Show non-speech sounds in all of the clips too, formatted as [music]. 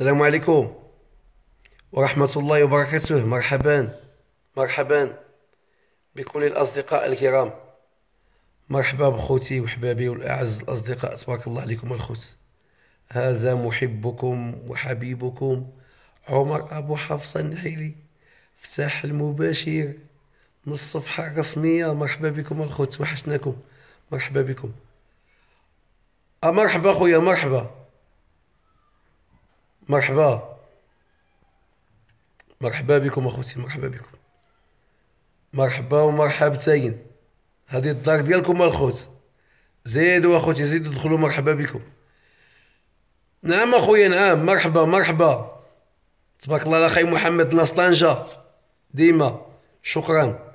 السلام عليكم ورحمة الله وبركاته مرحبا مرحبا بكل الأصدقاء الكرام مرحبا بخوتي وحبابي والأعز الأصدقاء تبارك الله عليكم الخوت هذا محبكم وحبيبكم عمر أبو حفص النحيلي افتاح المباشر من الصفحة الرسمية مرحبا بكم الخوت وحشناكم مرحبا بكم مرحبا خويا مرحبا مرحبا مرحبا بكم اخوتي مرحبا بكم مرحبا ومرحبتين هذه الدار ديالكم الخوت زيدوا اخوتي زيدوا دخلوا مرحبا بكم نعم اخويا نعم مرحبا مرحبا تبارك الله على محمد ناس طنجه ديما شكرا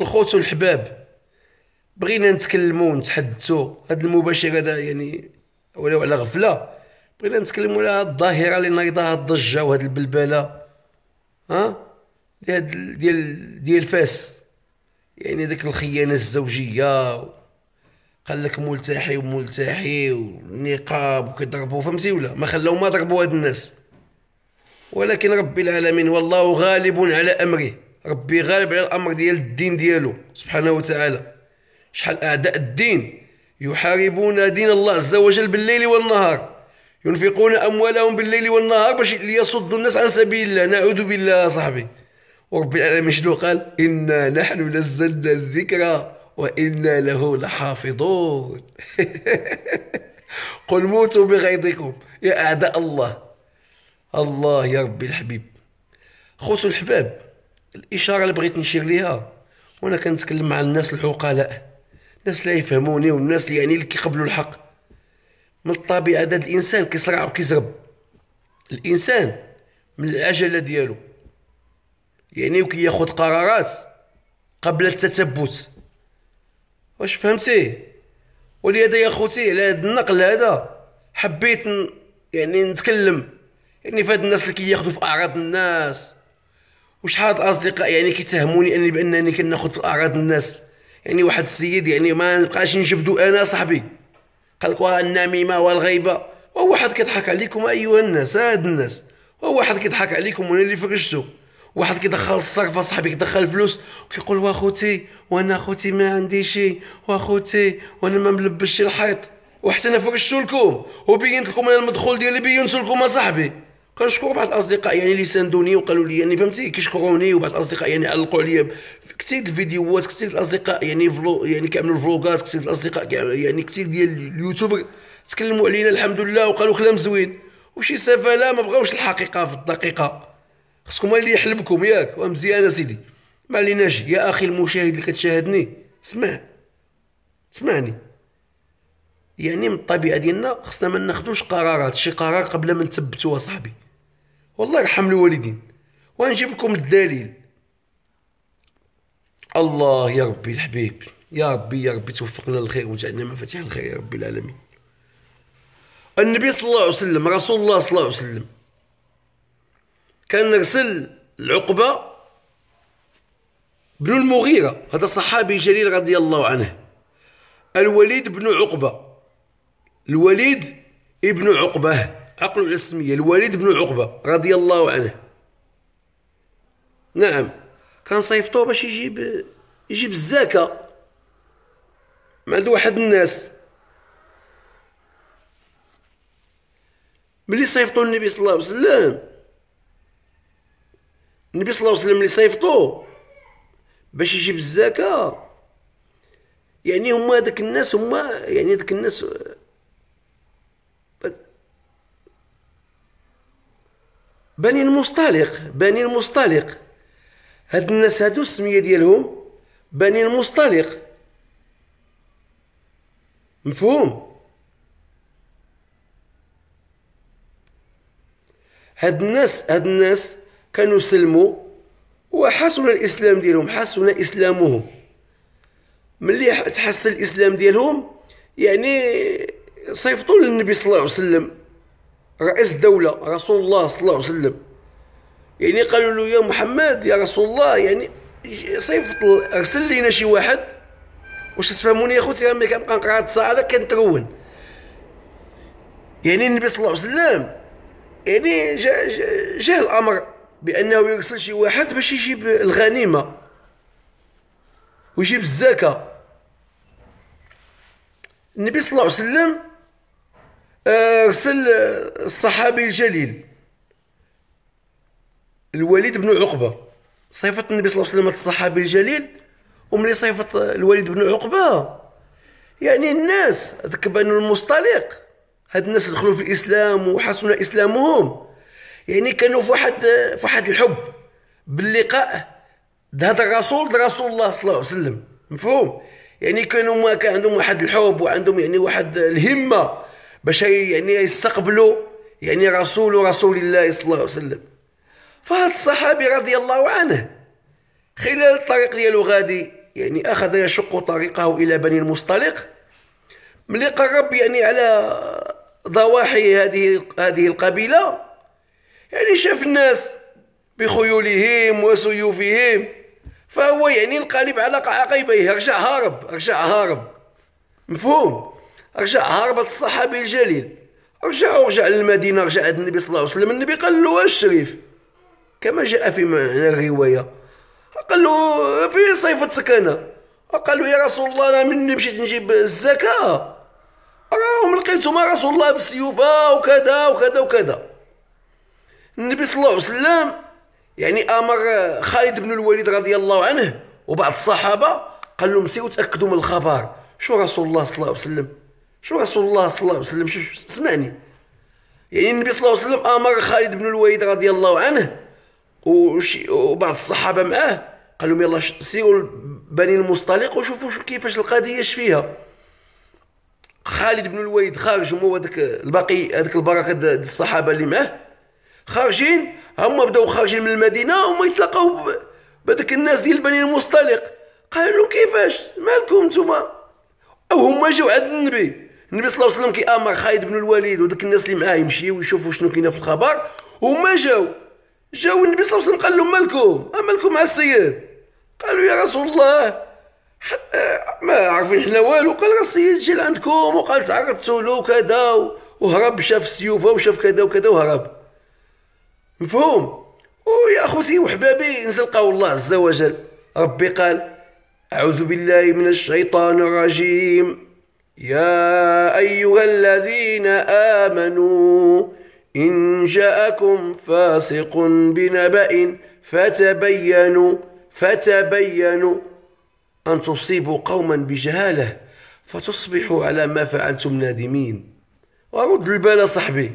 الخوت والحباب بغينا نتكلموا نتحدثوا هاد المباشر هذا يعني ولو على غفله بغينا نتكلموا على هاد الظاهره اللي نايضاها الضجه وهاد البلبله ها ديال ديال ديال فاس يعني داك الخيانه الزوجيه قال لك ملتحي وملتحي والنقاب وكيضربوا فهمتي ولا ما خلاو ما ضربوا هاد الناس ولكن ربي العالمين والله غالب على امره ربي غالب على الامر ديال الدين ديالو سبحانه وتعالى شحال اعداء الدين يحاربون دين الله عز وجل بالليل والنهار ينفقون أموالهم بالليل والنهار باش ليصدوا الناس عن سبيل الله نعوذ بالله صاحبي ورب العالمين شنو قال إنا نحن نزلنا الذكر وإنا له لحافظون [laughs] قل موتوا بغيظكم يا أعداء الله الله يا ربي الحبيب خوتو الحباب الإشارة اللي بغيت نشير ليها وأنا كنتكلم مع الناس العقلاء الناس لا يفهموني والناس اللي يعني اللي كيقبلوا الحق من الطبيعه ديال الانسان كيصرع وكيزرب الانسان من العجله ديالو يعني وكياخذ قرارات قبل التثبت واش فهمتي ولهذا يا خوتي على هذا النقل هذا حبيت يعني نتكلم يعني فهاد الناس اللي كياخذوا في اعراض الناس وشحال الاصدقاء يعني كيتهموني اني بانني كناخذ في اعراض الناس يعني واحد السيد يعني ما نبقاش نجبدو انا صاحبي قال لك النميمه والغيبه وواحد كيضحك عليكم ايها الناس هاد الناس وواحد كيضحك عليكم وانا اللي فرشتو واحد كيدخل الصرف صاحبي كيدخل الفلوس وكيقول واخوتي وانا اخوتي ما عندي شي واخوتي وانا ما ملبش الحيط وحتى انا فرشتو لكم وبينت لكم انا المدخول ديالي بينت لكم اصاحبي كنشكر بعض الاصدقاء يعني اللي ساندوني وقالوا لي يعني فهمتي كيشكروني وبعض الاصدقاء يعني علقوا عليا كثير الفيديوهات كثير الاصدقاء يعني فلو يعني كيعملوا الفلوغات كثير الاصدقاء يعني كثير ديال اليوتيوبر تكلموا علينا الحمد لله وقالوا كلام زوين وشي سفاله ما بغاوش الحقيقه في الدقيقه خصكم اللي يحلبكم ياك ومزيان سيدي ما عليناش يا اخي المشاهد اللي كتشاهدني اسمع سمعني يعني من الطبيعه ديالنا خصنا ما ناخذوش قرارات شي قرار قبل ما نثبتوه صاحبي والله يرحم الوالدين ونجيب لكم الدليل الله يا ربي الحبيب يا ربي يا ربي توفقنا للخير وجعلنا مفاتيح الخير يا ربي العالمين النبي صلى الله عليه وسلم رسول الله صلى الله عليه وسلم كان رسل العقبه بن المغيره هذا صحابي جليل رضي الله عنه الوليد بن عقبه الوليد ابن عقبة عقل على السمية الوليد بن عقبة رضي الله عنه نعم كان صيفطوه باش يجيب يجيب الزكاة من عند واحد الناس ملي صيفطو النبي صلى الله عليه وسلم النبي صلى الله عليه وسلم اللي صيفطوه باش يجيب الزكاة يعني هما داك الناس هما يعني داك الناس بني المصطلق بني المصطلق هاد الناس هادو السميه ديالهم بني المصطلق مفهوم هاد الناس هاد الناس كانوا سلموا وحسن الاسلام ديالهم حسن اسلامهم ملي تحسن الاسلام ديالهم يعني صيفطوا للنبي صلى الله عليه وسلم رئيس دولة رسول الله صلى الله عليه وسلم يعني قالوا له يا محمد يا رسول الله يعني صيفط ارسل لنا شي واحد واش تفهموني يا خوتي ملي كنبقى نقرا هاد الساعه هذا كنترون يعني النبي صلى الله عليه وسلم يعني جاء جا, جا الامر بانه يرسل شي واحد باش يجيب الغنيمه ويجيب الزكاه النبي صلى الله عليه وسلم ارسل آه، الصحابي الجليل الوليد بن عقبه صيفط النبي صلى الله عليه وسلم الصحابي الجليل وملي صيفط الوليد بن عقبه يعني الناس هذاك بنو المصطلق هاد الناس دخلوا في الاسلام وحسن اسلامهم يعني كانوا في واحد في واحد الحب باللقاء هذا الرسول رسول الله صلى الله عليه وسلم مفهوم يعني كانوا ما كان عندهم واحد الحب وعندهم يعني واحد الهمه باش يعني يستقبلوا يعني رسول رسول الله صلى الله عليه وسلم فهذا الصحابي رضي الله عنه خلال الطريق ديالو غادي يعني اخذ يشق طريقه الى بني المصطلق ملي قرب يعني على ضواحي هذه هذه القبيله يعني شاف الناس بخيولهم وسيوفهم فهو يعني انقلب على عقبيه رجع هارب رجع هارب مفهوم رجع هربت الصحابي الجليل رجع ورجع للمدينة رجع عند النبي صلى الله عليه وسلم النبي قال له الشريف كما جاء في معنى الرواية قال له في صيف السكنة قال له يا رسول الله أنا مني مشيت نجيب الزكاة راهم لقيتهما رسول الله بالسيوفة وكذا وكذا وكذا النبي صلى الله عليه وسلم يعني أمر خالد بن الوليد رضي الله عنه وبعض الصحابة قال لهم سيروا تأكدوا من الخبر شو رسول الله صلى الله عليه وسلم شنو رسول الله صلى الله عليه وسلم شو شو اسمعني يعني النبي صلى الله عليه وسلم امر خالد بن الوليد رضي الله عنه وشي وبعض الصحابه معاه قال لهم يلا سيروا بني المصطلق وشوفوا شو كيفاش القضيه اش فيها خالد بن الوليد خارج هو هذاك الباقي هذاك البركه ديال الصحابه اللي معاه خارجين هما بداو خارجين من المدينه هما يتلاقاو بهذاك الناس ديال بني المصطلق قالوا كيفاش مالكم نتوما او هما جاو عند النبي النبي صلى الله عليه وسلم كيامر خالد بن الوليد ودك الناس اللي معاه يمشيو ويشوفوا شنو كاين في الخبر وما جاو جاو النبي صلى الله عليه وسلم قال لهم مالكم آه، مالكم مع السيد قالوا يا رسول الله آه، ما عارفين حنا والو قال راه السيد جا لعندكم وقال تعرضت له وكذا وهرب شاف السيوفه وشاف كذا وكذا وهرب مفهوم ويا اخوتي وحبابي انزل قول الله عز وجل ربي قال اعوذ بالله من الشيطان الرجيم يا ايها الذين امنوا ان جاءكم فاسق بنبأ فتبينوا فتبينوا ان تصيبوا قوما بجهاله فتصبحوا على ما فعلتم نادمين ورد البال صاحبي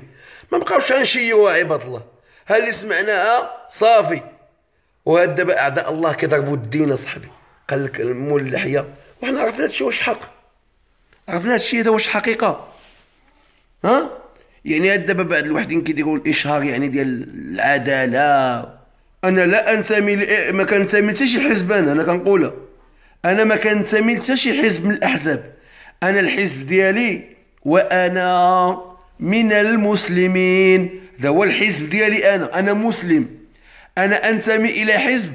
ما بقاوش غنشيوها عباد الله ها اللي سمعناها صافي وهاد دابا اعداء الله كيضربوا الدين صاحبي قال لك المول اللحيه وحنا عرفنا هادشي واش حق عرفنا هادشي هذا واش حقيقه ها يعني دابا بعض الواحدين كيديروا الاشهار يعني ديال العداله انا لا انتمي ما كنتمي حتى شي حزب انا انا كنقولها انا ما كنتمي حتى شي حزب من الاحزاب انا الحزب ديالي وانا من المسلمين هذا هو الحزب ديالي انا انا مسلم انا انتمي الى حزب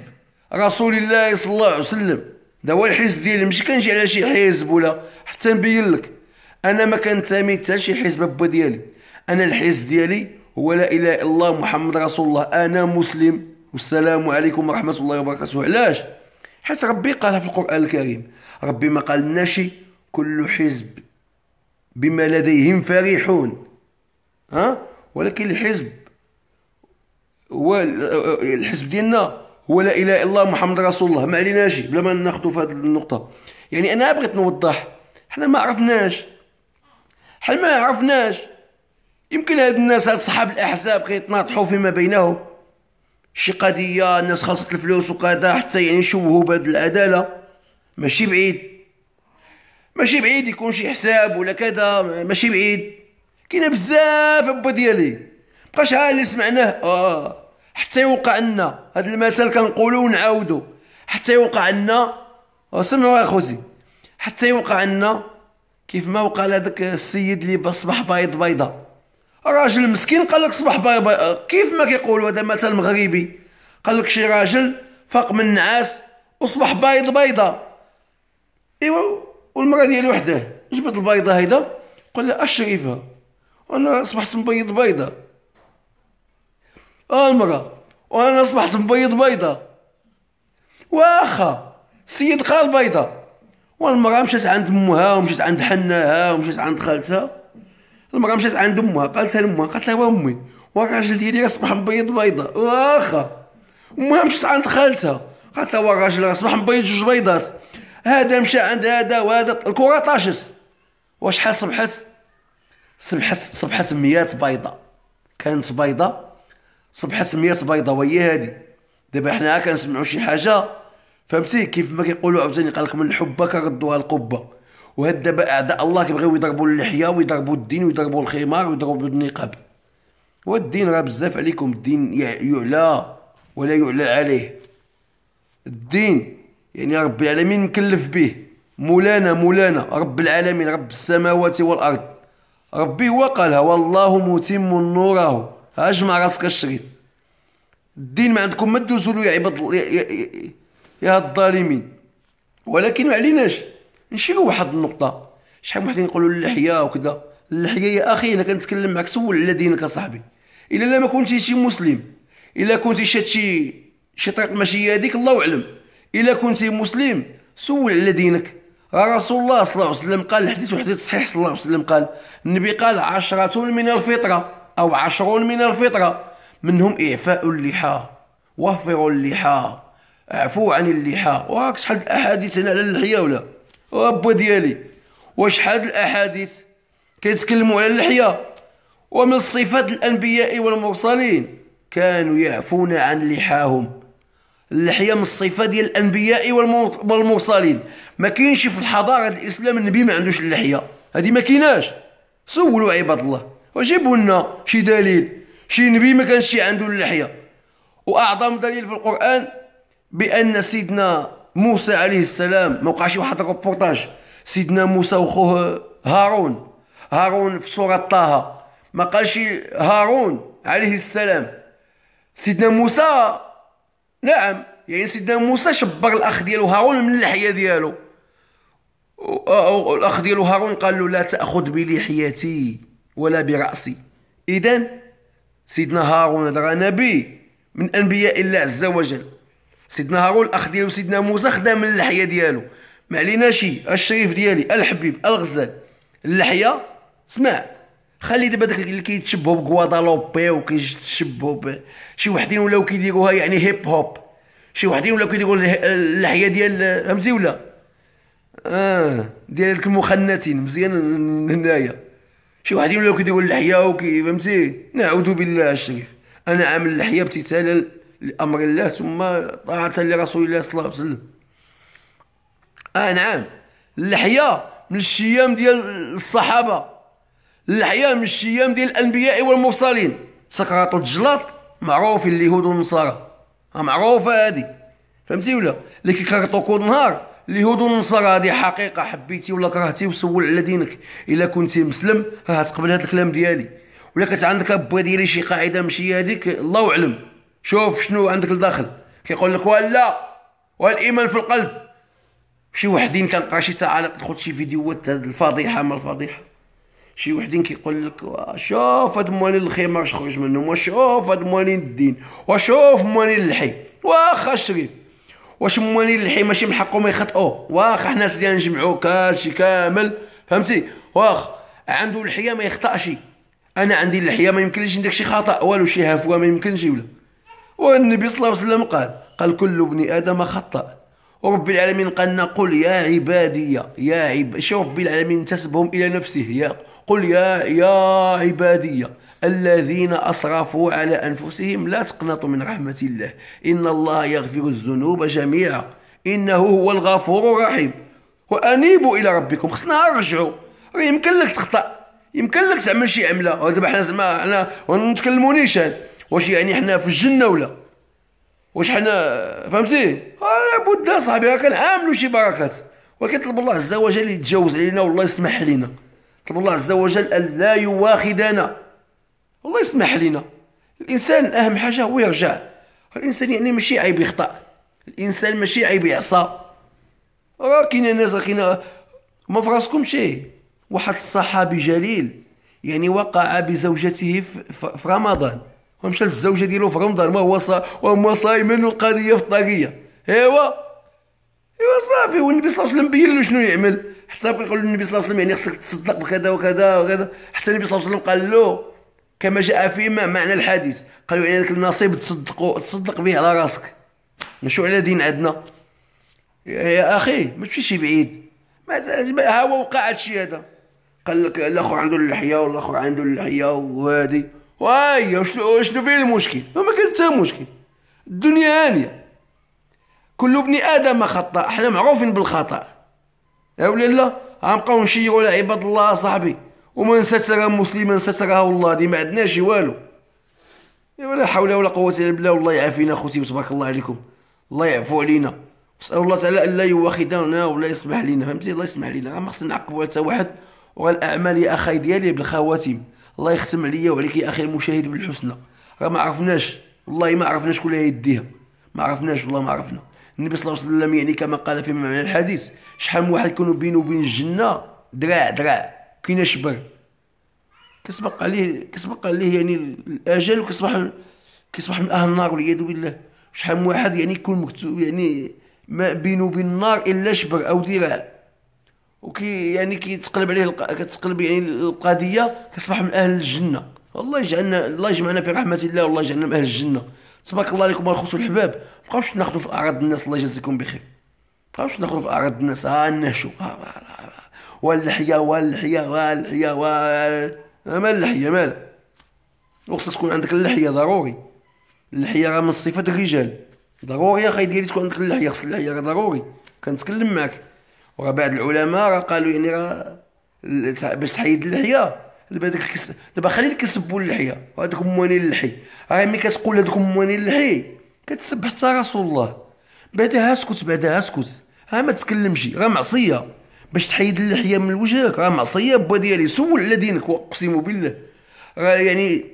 رسول الله صلى الله عليه وسلم دا هو الحزب ديالي ماشي كنجي على شي حزب ولا حتى نبين لك انا ما كنتمي حتى شي حزب با ديالي انا الحزب ديالي هو لا اله الا الله محمد رسول الله انا مسلم والسلام عليكم ورحمه الله وبركاته علاش حيت ربي قالها في القران الكريم ربي ما قال لناش كل حزب بما لديهم فرحون ها ولكن الحزب هو الحزب ديالنا هو لا اله الا الله محمد رسول الله ما عليناش بلا ما ناخذوا في هذه النقطه يعني انا بغيت نوضح حنا ما عرفناش حنا ما عرفناش يمكن هاد الناس هاد صحاب الاحزاب كيتناطحوا فيما بينهم شي قضيه الناس خلصت الفلوس وكذا حتى يعني يشوهوا بهاد العداله ماشي بعيد ماشي بعيد يكون شي حساب ولا كذا ماشي بعيد كاينه بزاف ابا ديالي بقاش ها اللي سمعناه اه حتى يوقع لنا هذا المثل كنقولو ونعاودو حتى يوقع لنا سمعوا يا خوزي حتى يوقع لنا كيف ما وقع لهذاك السيد اللي اصبح بيض بيضه راجل مسكين قال لك صباح بيض بيض كيف ما كيقولوا هذا مثل مغربي قال لك شي راجل فاق من النعاس وصبح بيض بيضه ايوا والمراه ديالو وحده جبد البيضه هيدا قال لها اشريفها وانا اصبحت مبيض بيضه اه المرأة وانا أصبح مبيض بيضة واخا السيد قال بيضة والمرأة مشات عند امها ومشات عند حناها ومشات عند خالتها المرأة مشات عند امها قالتها لامها قالت لها امي والراجل ديالي اصبح مبيض بيضة واخا امها مشات عند خالتها قالت لها الراجل اصبح مبيض جوج بيضات هذا مشى عند هذا وهذا الكرة طاشت وشحال صبحت صبحت صبحت ميات بيضة كانت بيضة صبح سميات بيضاويه هادي دابا حنا كنسمعوا شي حاجه فهمتي كيف ما كيقولوا عاوتاني قال من الحبه كردوها القبه وهاد دابا اعداء الله كيبغيو يضربوا اللحيه ويضربوا الدين ويضربوا الخمار ويضربوا النقاب والدين راه بزاف عليكم الدين يعلى ولا يعلى عليه الدين يعني رب العالمين مكلف به مولانا مولانا رب العالمين رب السماوات والارض ربي هو قالها والله متم نوره اجمع راسك الشريف الدين ما عندكم ما تدوزوا له يا عباد يا الظالمين ولكن ما عليناش نشيروا واحد النقطه شحال من واحد يقولوا اللحيه وكذا اللحيه يا اخي انا كنتكلم معك سول على دينك اصاحبي الا لا ما كنتي شي مسلم الا كنتي شات شي شي طريق ماشي هذيك الله اعلم الا كنتي مسلم سول على دينك رسول الله صلى الله عليه وسلم قال الحديث وحديث صحيح صلى الله عليه وسلم قال النبي قال عشرة من الفطره أو عشرون من الفطرة منهم إعفاء اللحى وفروا اللحى اعفوا عن اللحى وراك شحال الأحاديث هنا على اللحية ولا ربا ديالي وشحال الأحاديث كيتكلموا على اللحية ومن صفات الأنبياء والمرسلين كانوا يعفون عن لحاهم اللحيه من الصفه ديال الانبياء والمرسلين ما كاينش في الحضاره الاسلام النبي ما عندوش اللحيه هذه ما كيناش سولوا عباد الله وجيبوا لنا شي دليل شي نبي ما كانش عنده اللحيه واعظم دليل في القران بان سيدنا موسى عليه السلام ما وقعش واحد الروبورتاج سيدنا موسى وخوه هارون هارون في سوره طه ما قالش هارون عليه السلام سيدنا موسى نعم يعني سيدنا موسى شبر الاخ ديالو هارون من اللحيه ديالو الاخ ديالو هارون قال له لا تاخذ بلحيتي ولا برأسي إذا سيدنا هارون راه نبي من أنبياء الله عز وجل سيدنا هارون الأخ ديالو سيدنا موسى خدام من اللحية ديالو ما عليناش الشريف ديالي الحبيب الغزال اللحية اسمع خلي دابا داك اللي كيتشبهوا بكوادالوبي وكيتشبهوا شي وحدين ولاو كيديروها يعني هيب هوب شي وحدين ولاو كيديروا اللحيه ديال فهمتي ولا اه ديال المخنثين مزيان هنايا شي واحد لك يقول اللحيه وكي فهمتي نعوذ بالله الشريف انا عامل اللحيه ابتسالا لامر الله ثم طاعه لرسول الله صلى الله عليه وسلم اه نعم اللحيه من الشيام ديال الصحابه اللحيه من الشيام ديال الانبياء والمرسلين سقراط الجلاط معروف اليهود والنصارى آه، معروفه هذه فهمتي ولا اللي كيكرطوا كل نهار اليهود والنصارى هذه حقيقه حبيتي ولا كرهتي وسول على دينك الا كنتي مسلم راه تقبل هذا الكلام ديالي ولا كانت عندك أبا ديالي شي قاعده ماشي هذيك الله اعلم شوف شنو عندك لداخل كيقول لك ولا والايمان في القلب شي وحدين كنقرا شي ساعة دخلت شي فيديوهات هاد الفضيحه ما الفضيحه شي وحدين كيقول لك شوف هاد موالين الخيمه واش خرج منهم وشوف هاد موالين الدين وشوف موالين الحي واخا الشريف واش موالين الحي ماشي من حقهم يخطئوا واخا حنا سيدي نجمعوا كلشي كامل فهمتي واخ عنده الحياه ما يخطاش انا عندي الحياه ما يمكنليش ندير شي خطا والو شي هفوه ما يمكنش ولا والنبي صلى الله عليه وسلم قال قال كل ابن ادم خطا ورب العالمين قالنا قل يا عبادي يا عب شو رب العالمين تسبهم الى نفسه يا قل يا يا عبادي الذين أسرفوا على أنفسهم لا تقنطوا من رحمة الله إن الله يغفر الذنوب جميعا إنه هو الغفور الرحيم وأنيبوا إلى ربكم خصنا نرجعوا راه يمكن لك تخطأ يمكن لك تعمل شي عمله ودابا حنا زعما حنا ونتكلموا نيشان واش يعني حنا في الجنه ولا واش حنا فهمتي آه، بد صاحبي راه كنعاملوا شي بركات وكنطلب الله عز وجل يتجاوز علينا والله يسمح لنا نطلب الله عز وجل ألا يواخذنا الله يسمح لنا الانسان اهم حاجه هو يرجع الانسان يعني ماشي عيب يخطا الانسان ماشي عيب يعصى راه كاين ناس كاين ما فراسكم شي واحد الصحابي جليل يعني وقع بزوجته في رمضان ومشى للزوجه ديالو في رمضان ما هو صا وهما صايمين والقضيه الطاقيه ايوا ايوا صافي والنبي صلى الله عليه وسلم بين له شنو يعمل حتى بقى يقول النبي صلى الله عليه وسلم يعني خصك تصدق بكذا وكذا وكذا حتى النبي صلى الله عليه وسلم قال له كما جاء في معنى الحديث قالوا يعني ذاك النصيب تصدقوا تصدق به على راسك مشو على دين عندنا يا اخي ما تمشيش بعيد ها هو وقع هادشي هذا قال لك الاخر عنده اللحيه والاخر عنده اللحيه وهادي وايا شنو فين المشكل ما كان حتى مشكل الدنيا هانيه كل ابن ادم خطا احنا معروفين بالخطا يا ولا لا غنبقاو نشيروا على عباد الله صاحبي ومن ستر مسلما ستره الله دي ما عندناش والو إيه، ولا حول ولا قوه الا بالله والله يعافينا خوتي وتبارك الله عليكم الله يعفو علينا نسال الله تعالى الا يواخذنا ولا يسمح لنا فهمتي الله يسمح لنا ما خصنا نعقبوا حتى واحد والاعمال الاعمال يا اخاي ديالي بالخواتيم الله يختم عليا وعليك يا اخي المشاهد بالحسنى راه ما عرفناش والله ما عرفناش شكون يديها ما عرفناش والله ما عرفنا النبي صلى الله عليه وسلم يعني كما قال في معنى الحديث شحال من واحد كانوا بينه وبين الجنه دراع دراع كاين شبر كسبق عليه كسبق عليه يعني الاجل وكيصبح كيصبح من اهل النار والعياذ بالله شحال من واحد يعني يكون مكتوب يعني ما بينه وبين النار الا شبر او ذراع وكي يعني كيتقلب عليه كتقلب يعني القضيه كيصبح من اهل الجنه الله يجعلنا الله يجمعنا في رحمه الله والله يجعلنا من اهل الجنه تبارك الله عليكم الحباب والحباب مابقاوش ناخذوا في اعراض الناس الله يجازيكم بخير مابقاوش ناخذوا في اعراض الناس ها نهشوا واللحيه واللحيه واللحيه وال آه، ما اللحيه مالها وخصك تكون عندك اللحيه ضروري اللحيه راه من صفات الرجال ضروري اخي ديالي تكون عندك اللحيه خص اللحيه راه ضروري كنتكلم معك وراه بعض العلماء راه قالوا يعني راه باش تحيد اللحيه دابا داك الكس دابا خلي كيسبوا اللحيه هادوك موانين اللحي راه ملي كتقول هادوك موانين اللحي كتسب حتى رسول الله بعدها اسكت بعدها اسكت ها ما تكلمش راه معصيه باش تحيد اللحيه من وجهك راه معصيه با ديالي سول على دينك واقسم بالله راه يعني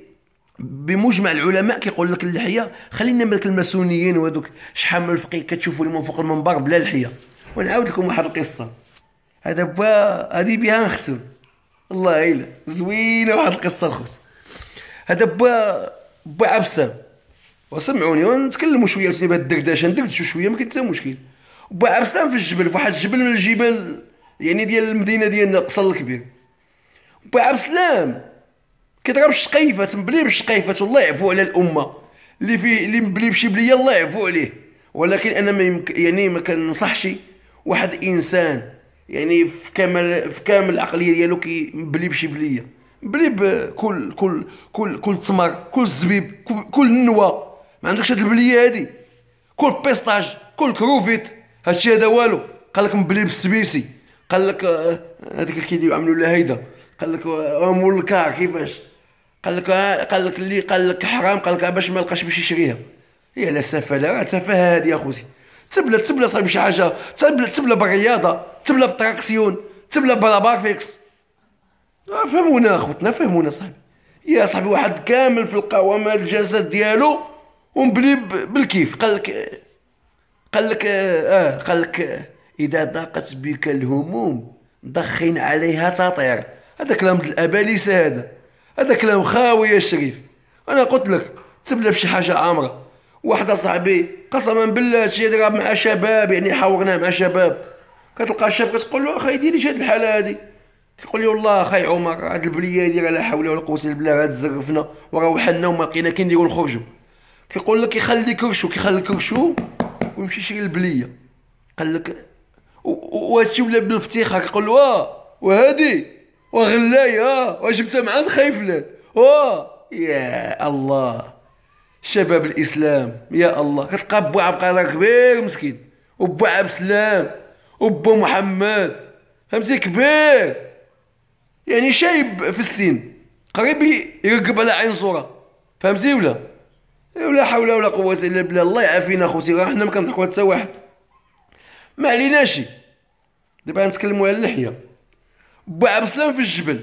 بمجمع العلماء كيقول لك اللحيه خلينا من الماسونيين وهذوك شحال من الفقيه كتشوفوا لهم فوق المنبر بلا لحيه ونعاود لكم واحد القصه هذا با هذه بها نختم الله يعين زوينه واحد القصه الخبز هذا با با عبسام وسمعوني ونتكلموا شويه بهاد الدردشه ندردشوا شويه ما كاين حتى مشكل با عبسام في الجبل فواحد الجبل من الجبال يعني ديال المدينه ديالنا القصر الكبير با عبد السلام كيضرب الشقيفه مبلي بالشقيفه والله يعفو على الامه اللي في اللي مبلي بشي بليه الله يعفو عليه ولكن انا ما يمك... يعني ما كننصحش واحد انسان يعني في كامل في كامل العقليه ديالو كي مبلي بشي بليه بلي بكل كل كل كل تمر كل الزبيب كل, النوى ما عندكش هاد البليه هادي كل بيستاج كل كروفيت هادشي هذا والو قالك مبلي بالسبيسي قال لك آه، هذيك الكيديو عملوا لها هيدا قال لك آه، آه، مول الكار كيفاش قال لك قال لك اللي قال لك حرام قال لك باش ما لقاش باش يشريها هي لا سفاله راه تفاهه هذه يا خوتي تبلا تبلا صاحبي شي حاجه تبلا تبلا بالرياضه تبلا بالتراكسيون تبلا بالابارفيكس فهمونا اخوتنا فهمونا صاحبي يا صاحبي واحد كامل في القوامه الجسد ديالو ومبلي بالكيف قال لك قال لك اه قال لك إذا ضاقت بك الهموم دخن عليها تطير هذا كلام الأباليس هذا هذا كلام خاوي يا شريف أنا قلت لك تبلى بشي حاجة عامرة واحدة صاحبي قسما بالله هادشي يضرب مع شباب يعني حاورناه مع شباب كتلقى الشاب كتقول له اخي ديري شي هاد الحالة هادي كيقول لي والله اخي عمر هاد البليه هادي لا حول ولا قوه الا بالله هاد زرفنا وروحنا وما لقينا كي نديرو نخرجو كيقول لك يخلي كرشو كيخلي كرشو ويمشي يشري البليه قال لك وهادشي ولا بالافتخار كيقول وا آه، وهادي وغلاي ها آه، وجبتها مع خايفلان واه يا الله شباب الاسلام يا الله كتلقى بو عبقري كبير مسكين وبو عبد السلام وبو محمد فهمتي كبير يعني شايب في السن قريب يرقب على عين صوره فهمتي ولا ولا حول ولا قوه الا بالله الله يعافينا خوتي راه حنا ما كنضحكوا حتى واحد ما عليناش دابا غنتكلموا على اللحيه بو عبد السلام في الجبل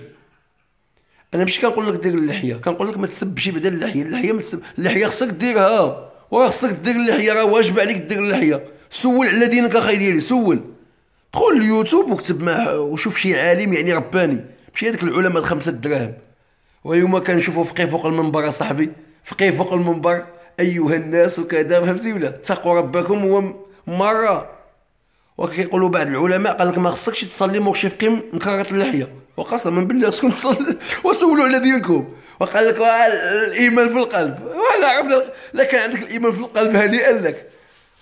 انا ماشي كنقول لك دير اللحيه كنقول لك ما تسبش بعدا اللحيه اللحيه ما تسب اللحيه خصك ديرها وراه خصك دير اللحيه راه واجب عليك دير اللحيه سول على دينك اخاي ديالي سول دخل اليوتيوب وكتب مع وشوف شي عالم يعني رباني ماشي هذاك العلماء الخمسه دراهم ويوم كنشوفوا فقيه فوق المنبر صاحبي فقيه فوق المنبر ايها الناس وكذا فهمتي ولا اتقوا ربكم هو مره وكيقولوا بعض العلماء قال لك ما خصكش تصلي مكشف قيم مكرره اللحيه وقسما بالله خصكم تصلي [laughs] وسولوا على دينكم وقال لك الايمان في القلب وحنا عرفنا لكن عندك الايمان في القلب هنيئا لك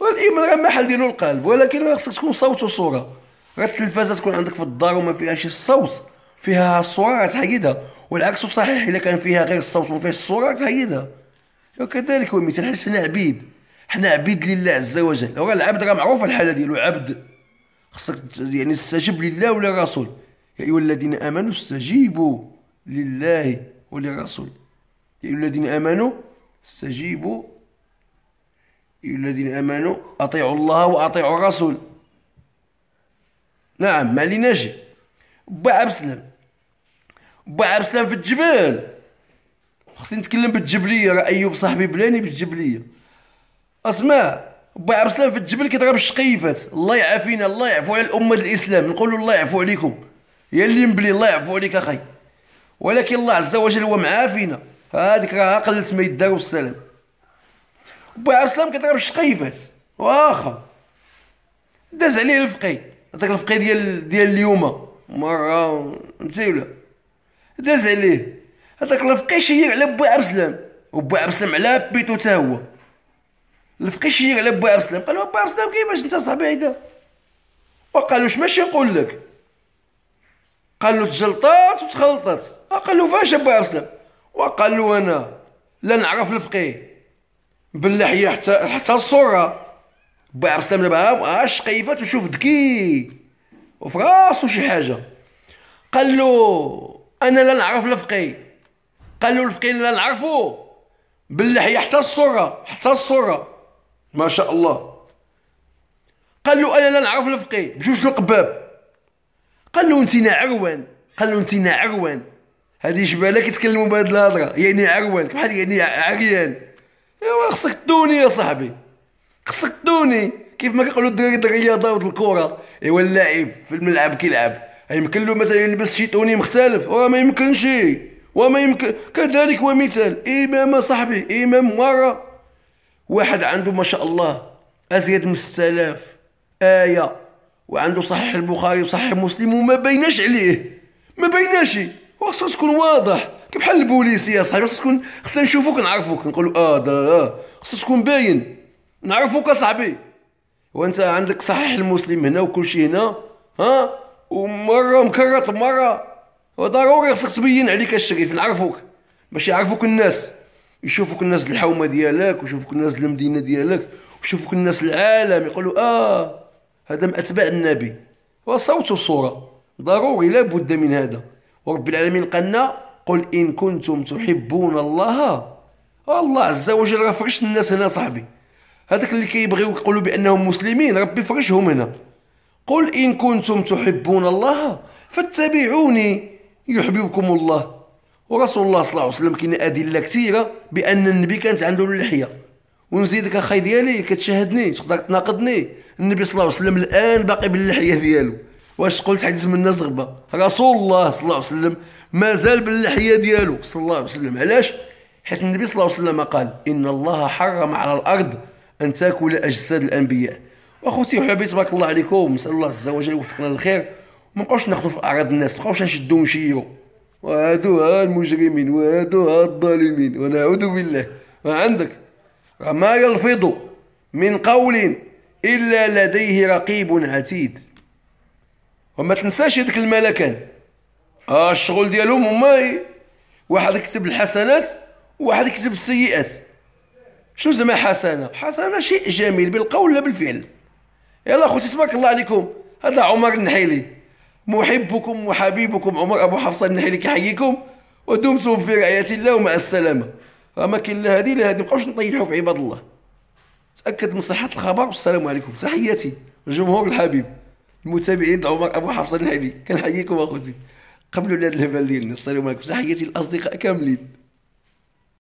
والايمان راه محل ديالو القلب ولكن خصك تكون صوت وصوره راه التلفازه تكون عندك في الدار وما فيهاش الصوت فيها الصوره تحيدها والعكس صحيح اذا كان فيها غير الصوت وما فيهاش الصوره تحيدها وكذلك هو مثال حسن عبيد حنا عبيد لله عز وجل راه العبد راه معروف الحاله ديالو عبد خصك يعني استجب لله وللرسول يا ايها الذين امنوا استجيبوا لله وللرسول يا ايها الذين امنوا استجيبوا يا ايها الذين امنوا اطيعوا الله واطيعوا الرسول نعم ما عليناش با عبد السلام با عبد السلام في الجبال خصني نتكلم بالجبليه راه ايوب صاحبي بلاني بالجبليه اسماء با عبد السلام في الجبل كيضرب الشقيفات الله يعافينا الله يعفو على الامه الاسلام نقولوا الله يعفو عليكم يا اللي مبلي الله يعفو عليك اخي ولكن الله عز وجل هو معافينا هذيك راه قلت ما يدار والسلام با عبد السلام كيضرب الشقيفات واخا داز عليه الفقي هذاك الفقي ديال ديال اليوم مره فهمتي ولا داز عليه هذاك الفقي شهير على بو عبد السلام وبو عبد السلام على بيتو تا هو شي على بو عبد السلام قالو بو عبد السلام كيفاش انت صاحبي هيدا وقالو اش ماشي نقول لك قال له تجلطات وتخلطات آه، قال له فاش ابو عبد السلام وقال له انا لا نعرف الفقيه باللحيه حتى حتى الصوره بو عبد السلام دابا اش شقيفات وشوف ذكي وفي راسو شي حاجه قال له انا لا نعرف الفقيه قال له الفقيه لا نعرفو باللحيه حتى الصوره حتى الصوره ما شاء الله قال له انا لا نعرف الفقه بجوج القباب قال له انت عروان قال له انت عروان هذه جبالة كيتكلموا بهاد الهضره يعني عروان بحال يعني عريان ايوا خصك توني يا صاحبي خصك توني كيف ما كيقولوا الدراري الرياضه الكره ايوا اللاعب في الملعب كيلعب يمكن له مثلا يلبس شي توني مختلف وراه ما يمكنش وما يمكن كذلك ومثال امام صاحبي امام مره واحد عنده ما شاء الله ازيد من 6000 ايه وعنده صحيح البخاري وصحيح مسلم وما بيناش عليه ما بيناش خصو تكون واضح بحال البوليسي يا صاحبي خصك تكون خصنا نشوفوك نعرفوك نقولوا اه ده آه،, اه خصو تكون باين نعرفوك اصاحبي وانت عندك صحيح المسلم هنا وكل شيء هنا ها ومره مكرط مره وضروري خصك تبين عليك الشريف نعرفوك باش يعرفوك الناس يشوفوك الناس الحومه ديالك ويشوفوك الناس المدينه ديالك ويشوفوك الناس العالم يقولوا اه هذا من اتباع النبي وصوت وصوره ضروري لا بد من هذا ورب العالمين قالنا قل ان كنتم تحبون الله الله عز وجل راه فرش الناس هنا صاحبي هذاك اللي كيبغيو يقولوا بانهم مسلمين ربي فرشهم هنا قل ان كنتم تحبون الله فاتبعوني يحببكم الله ورسول الله صلى الله عليه وسلم كاين ادله كثيره بان النبي كانت عنده اللحيه ونزيدك اخي ديالي كتشاهدني تقدر تناقضني النبي صلى الله عليه وسلم الان باقي باللحيه ديالو واش قلت حديث من الناس غبا رسول الله صلى الله عليه وسلم مازال باللحيه ديالو صلى الله عليه وسلم علاش حيت النبي صلى الله عليه وسلم قال ان الله حرم على الارض ان تاكل اجساد الانبياء واخوتي وحبيبي تبارك الله عليكم نسال الله عز وجل يوفقنا للخير ما نبقاوش ناخذوا في اعراض الناس ما نبقاوش نشدوا ونشيو ها المجرمين ها الظالمين ونعوذ بالله ما عندك ما يلفظ من قول إلا لديه رقيب عتيد وما تنساش هذيك الملكان آه الشغل ديالهم هما واحد يكتب الحسنات وواحد يكتب السيئات شنو زعما حسنه حسنه شيء جميل بالقول لا بالفعل يلا خوتي تبارك الله عليكم هذا عمر النحيلي محبكم وحبيبكم عمر أبو حفصة النحيلي كيحييكم ودمتم في رعاية الله ومع السلامة ما كاين لا هذه لا هذه مابقاوش نطيحوا في عباد الله تأكد من صحة الخبر والسلام عليكم تحياتي الجمهور الحبيب المتابعين عمر أبو حفصة النحيلي كنحييكم أخوتي قبلوا لهذا الهبل ديالنا السلام عليكم تحياتي للأصدقاء كاملين